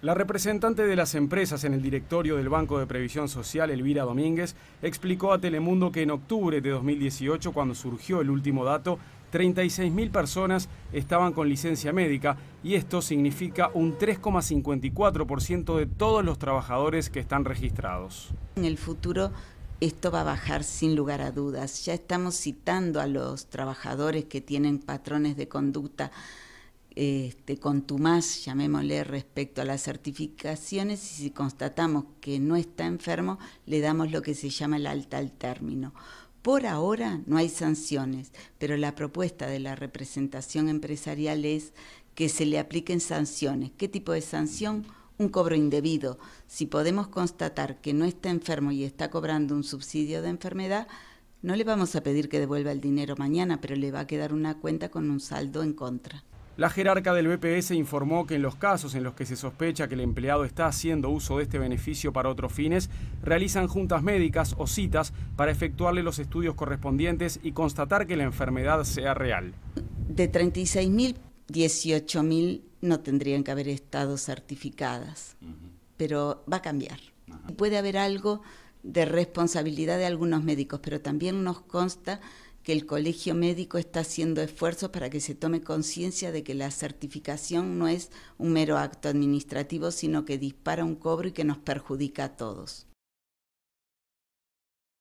La representante de las empresas en el directorio del Banco de Previsión Social, Elvira Domínguez, explicó a Telemundo que en octubre de 2018, cuando surgió el último dato, 36.000 personas estaban con licencia médica y esto significa un 3,54% de todos los trabajadores que están registrados. En el futuro esto va a bajar sin lugar a dudas. Ya estamos citando a los trabajadores que tienen patrones de conducta este, contumaz, llamémosle, respecto a las certificaciones y si constatamos que no está enfermo, le damos lo que se llama el alta al término. Por ahora no hay sanciones, pero la propuesta de la representación empresarial es que se le apliquen sanciones. ¿Qué tipo de sanción? Un cobro indebido. Si podemos constatar que no está enfermo y está cobrando un subsidio de enfermedad, no le vamos a pedir que devuelva el dinero mañana, pero le va a quedar una cuenta con un saldo en contra. La jerarca del BPS informó que en los casos en los que se sospecha que el empleado está haciendo uso de este beneficio para otros fines, realizan juntas médicas o citas para efectuarle los estudios correspondientes y constatar que la enfermedad sea real. De 36.000, 18.000 no tendrían que haber estado certificadas, pero va a cambiar. Puede haber algo de responsabilidad de algunos médicos, pero también nos consta que el colegio médico está haciendo esfuerzos para que se tome conciencia de que la certificación no es un mero acto administrativo, sino que dispara un cobro y que nos perjudica a todos.